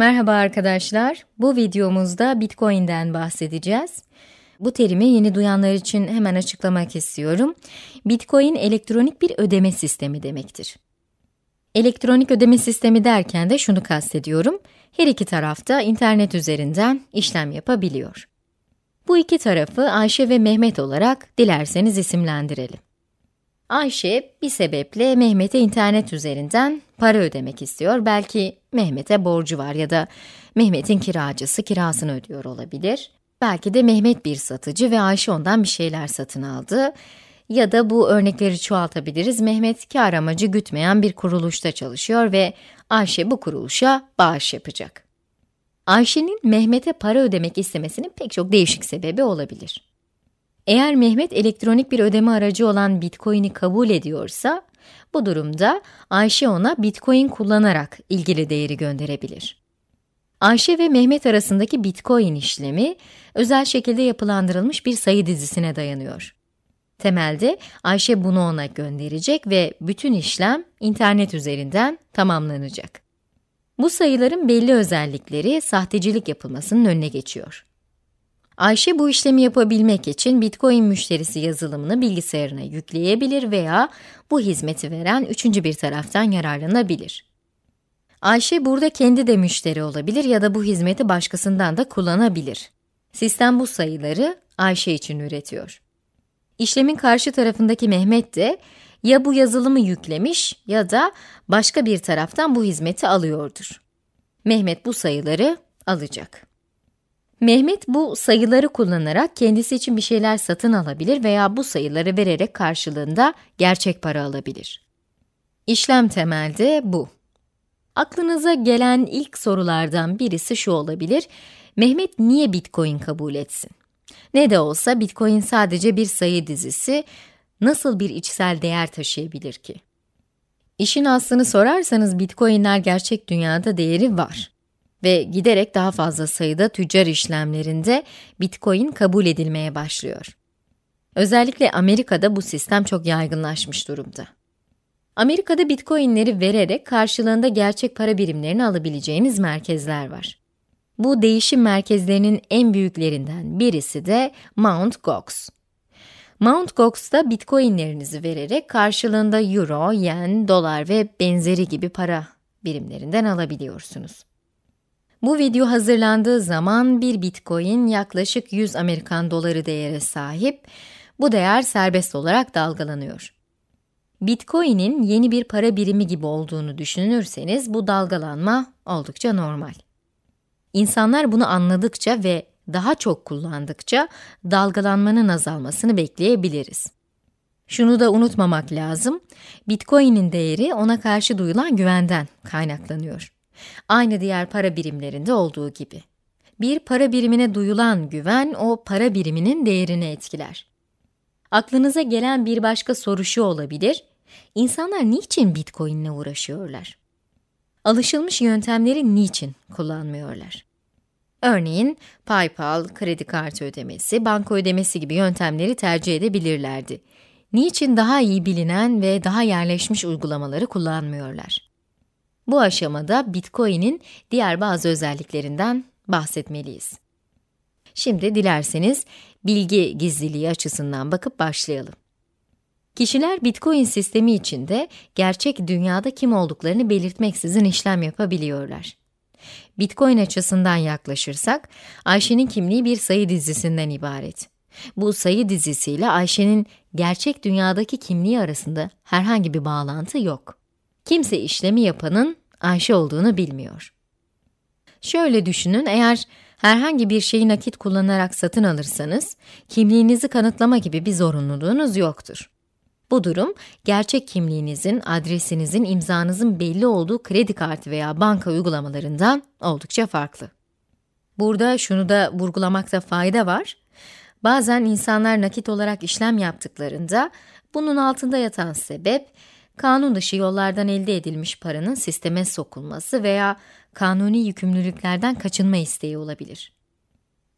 Merhaba arkadaşlar. Bu videomuzda Bitcoin'den bahsedeceğiz. Bu terimi yeni duyanlar için hemen açıklamak istiyorum. Bitcoin elektronik bir ödeme sistemi demektir. Elektronik ödeme sistemi derken de şunu kastediyorum. Her iki tarafta internet üzerinden işlem yapabiliyor. Bu iki tarafı Ayşe ve Mehmet olarak dilerseniz isimlendirelim. Ayşe bir sebeple Mehmet'e internet üzerinden para ödemek istiyor. Belki Mehmet'e borcu var ya da Mehmet'in kiracısı kirasını ödüyor olabilir. Belki de Mehmet bir satıcı ve Ayşe ondan bir şeyler satın aldı. Ya da bu örnekleri çoğaltabiliriz. Mehmet kar amacı gütmeyen bir kuruluşta çalışıyor ve Ayşe bu kuruluşa bağış yapacak. Ayşe'nin Mehmet'e para ödemek istemesinin pek çok değişik sebebi olabilir. Eğer Mehmet elektronik bir ödeme aracı olan Bitcoin'i kabul ediyorsa, bu durumda Ayşe ona Bitcoin kullanarak ilgili değeri gönderebilir. Ayşe ve Mehmet arasındaki Bitcoin işlemi özel şekilde yapılandırılmış bir sayı dizisine dayanıyor. Temelde Ayşe bunu ona gönderecek ve bütün işlem internet üzerinden tamamlanacak. Bu sayıların belli özellikleri sahtecilik yapılmasının önüne geçiyor. Ayşe bu işlemi yapabilmek için Bitcoin müşterisi yazılımını bilgisayarına yükleyebilir veya bu hizmeti veren üçüncü bir taraftan yararlanabilir. Ayşe burada kendi de müşteri olabilir ya da bu hizmeti başkasından da kullanabilir. Sistem bu sayıları Ayşe için üretiyor. İşlemin karşı tarafındaki Mehmet de ya bu yazılımı yüklemiş ya da başka bir taraftan bu hizmeti alıyordur. Mehmet bu sayıları alacak. Mehmet bu sayıları kullanarak kendisi için bir şeyler satın alabilir veya bu sayıları vererek karşılığında gerçek para alabilir. İşlem temelde bu. Aklınıza gelen ilk sorulardan birisi şu olabilir. Mehmet niye Bitcoin kabul etsin? Ne de olsa Bitcoin sadece bir sayı dizisi, nasıl bir içsel değer taşıyabilir ki? İşin aslını sorarsanız Bitcoin'ler gerçek dünyada değeri var ve giderek daha fazla sayıda tüccar işlemlerinde Bitcoin kabul edilmeye başlıyor. Özellikle Amerika'da bu sistem çok yaygınlaşmış durumda. Amerika'da Bitcoin'leri vererek karşılığında gerçek para birimlerini alabileceğiniz merkezler var. Bu değişim merkezlerinin en büyüklerinden birisi de Mt. Gox. Mt. Gox'ta bitcoinlerinizi vererek karşılığında euro, yen, dolar ve benzeri gibi para birimlerinden alabiliyorsunuz. Bu video hazırlandığı zaman bir bitcoin yaklaşık 100 Amerikan doları değere sahip. Bu değer serbest olarak dalgalanıyor. Bitcoin'in yeni bir para birimi gibi olduğunu düşünürseniz bu dalgalanma oldukça normal. İnsanlar bunu anladıkça ve daha çok kullandıkça dalgalanmanın azalmasını bekleyebiliriz. Şunu da unutmamak lazım, Bitcoin'in değeri ona karşı duyulan güvenden kaynaklanıyor. Aynı diğer para birimlerinde olduğu gibi. Bir para birimine duyulan güven o para biriminin değerini etkiler. Aklınıza gelen bir başka soru şu olabilir. İnsanlar niçin Bitcoin ile uğraşıyorlar? Alışılmış yöntemleri niçin kullanmıyorlar? Örneğin PayPal, kredi kartı ödemesi, banka ödemesi gibi yöntemleri tercih edebilirlerdi. Niçin daha iyi bilinen ve daha yerleşmiş uygulamaları kullanmıyorlar? Bu aşamada Bitcoin'in diğer bazı özelliklerinden bahsetmeliyiz. Şimdi dilerseniz bilgi gizliliği açısından bakıp başlayalım. Kişiler Bitcoin sistemi içinde gerçek dünyada kim olduklarını belirtmeksizin işlem yapabiliyorlar. Bitcoin açısından yaklaşırsak, Ayşe'nin kimliği bir sayı dizisinden ibaret. Bu sayı dizisiyle Ayşe'nin gerçek dünyadaki kimliği arasında herhangi bir bağlantı yok. Kimse işlemi yapanın Ayşe olduğunu bilmiyor. Şöyle düşünün, eğer herhangi bir şeyi nakit kullanarak satın alırsanız, kimliğinizi kanıtlama gibi bir zorunluluğunuz yoktur. Bu durum, gerçek kimliğinizin, adresinizin, imzanızın belli olduğu kredi kartı veya banka uygulamalarından oldukça farklı. Burada şunu da vurgulamakta fayda var. Bazen insanlar nakit olarak işlem yaptıklarında, bunun altında yatan sebep, kanun dışı yollardan elde edilmiş paranın sisteme sokulması veya kanuni yükümlülüklerden kaçınma isteği olabilir.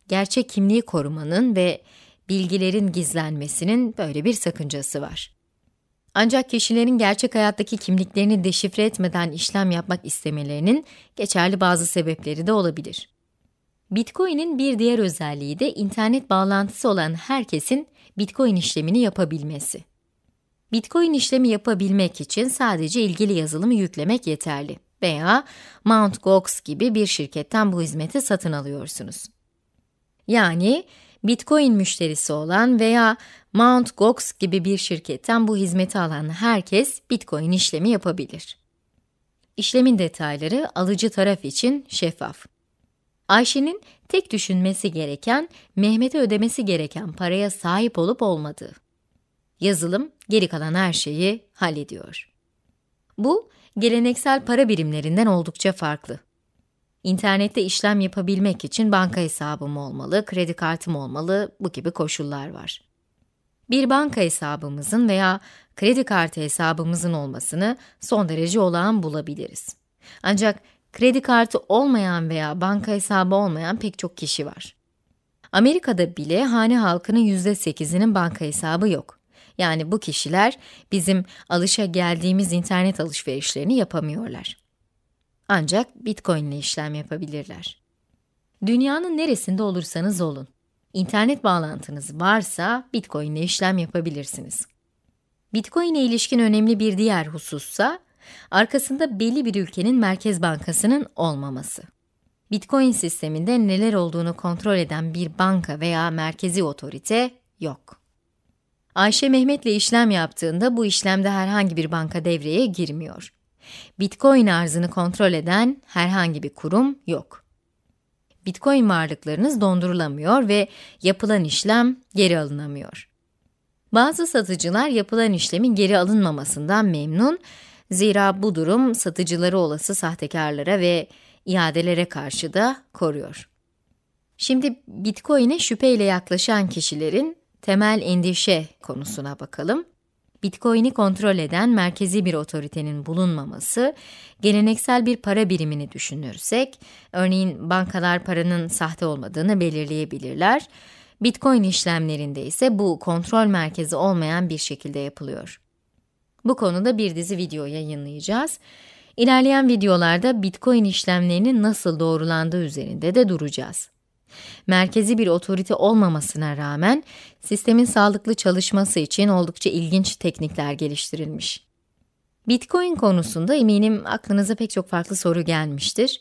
Gerçek kimliği korumanın ve bilgilerin gizlenmesinin böyle bir sakıncası var. Ancak kişilerin gerçek hayattaki kimliklerini deşifre etmeden işlem yapmak istemelerinin geçerli bazı sebepleri de olabilir. Bitcoin'in bir diğer özelliği de internet bağlantısı olan herkesin Bitcoin işlemini yapabilmesi. Bitcoin işlemi yapabilmek için sadece ilgili yazılımı yüklemek yeterli veya Mt. Gox gibi bir şirketten bu hizmeti satın alıyorsunuz. Yani Bitcoin müşterisi olan veya Mt. Gox gibi bir şirketten bu hizmeti alan herkes Bitcoin işlemi yapabilir. İşlemin detayları alıcı taraf için şeffaf. Ayşe'nin tek düşünmesi gereken, Mehmet'e ödemesi gereken paraya sahip olup olmadığı yazılım geri kalan her şeyi hallediyor. Bu, geleneksel para birimlerinden oldukça farklı. İnternette işlem yapabilmek için banka hesabım olmalı, kredi kartım olmalı, bu gibi koşullar var. Bir banka hesabımızın veya kredi kartı hesabımızın olmasını son derece olağan bulabiliriz. Ancak kredi kartı olmayan veya banka hesabı olmayan pek çok kişi var. Amerika'da bile hane halkının %8'inin banka hesabı yok. Yani bu kişiler bizim alışa geldiğimiz internet alışverişlerini yapamıyorlar. Ancak Bitcoin ile işlem yapabilirler. Dünyanın neresinde olursanız olun, internet bağlantınız varsa Bitcoin ile işlem yapabilirsiniz. Bitcoin ile ilişkin önemli bir diğer husussa, arkasında belli bir ülkenin merkez bankasının olmaması. Bitcoin sisteminde neler olduğunu kontrol eden bir banka veya merkezi otorite yok. Ayşe Mehmet'le işlem yaptığında bu işlemde herhangi bir banka devreye girmiyor. Bitcoin arzını kontrol eden herhangi bir kurum yok. Bitcoin varlıklarınız dondurulamıyor ve yapılan işlem geri alınamıyor. Bazı satıcılar yapılan işlemin geri alınmamasından memnun, zira bu durum satıcıları olası sahtekarlara ve iadelere karşı da koruyor. Şimdi Bitcoin'e şüpheyle yaklaşan kişilerin temel endişe konusuna bakalım. Bitcoin'i kontrol eden merkezi bir otoritenin bulunmaması, geleneksel bir para birimini düşünürsek, örneğin bankalar paranın sahte olmadığını belirleyebilirler. Bitcoin işlemlerinde ise bu kontrol merkezi olmayan bir şekilde yapılıyor. Bu konuda bir dizi video yayınlayacağız. İlerleyen videolarda Bitcoin işlemlerinin nasıl doğrulandığı üzerinde de duracağız merkezi bir otorite olmamasına rağmen sistemin sağlıklı çalışması için oldukça ilginç teknikler geliştirilmiş. Bitcoin konusunda eminim aklınıza pek çok farklı soru gelmiştir.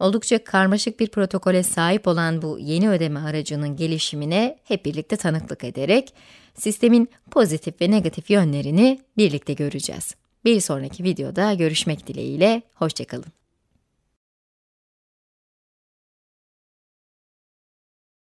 Oldukça karmaşık bir protokole sahip olan bu yeni ödeme aracının gelişimine hep birlikte tanıklık ederek sistemin pozitif ve negatif yönlerini birlikte göreceğiz. Bir sonraki videoda görüşmek dileğiyle, hoşçakalın.